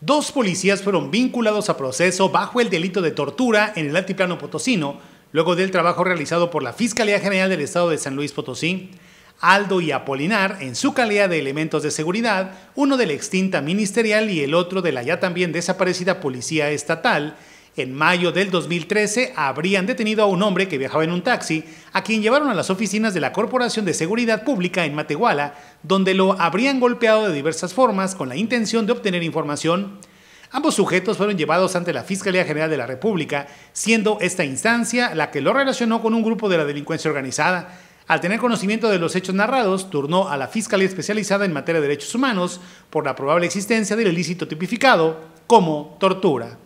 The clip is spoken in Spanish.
Dos policías fueron vinculados a proceso bajo el delito de tortura en el altiplano potosino, luego del trabajo realizado por la Fiscalía General del Estado de San Luis Potosí. Aldo y Apolinar, en su calidad de elementos de seguridad, uno de la extinta ministerial y el otro de la ya también desaparecida Policía Estatal, en mayo del 2013 habrían detenido a un hombre que viajaba en un taxi, a quien llevaron a las oficinas de la Corporación de Seguridad Pública en Matehuala, donde lo habrían golpeado de diversas formas con la intención de obtener información. Ambos sujetos fueron llevados ante la Fiscalía General de la República, siendo esta instancia la que lo relacionó con un grupo de la delincuencia organizada. Al tener conocimiento de los hechos narrados, turnó a la Fiscalía Especializada en Materia de Derechos Humanos por la probable existencia del ilícito tipificado como tortura.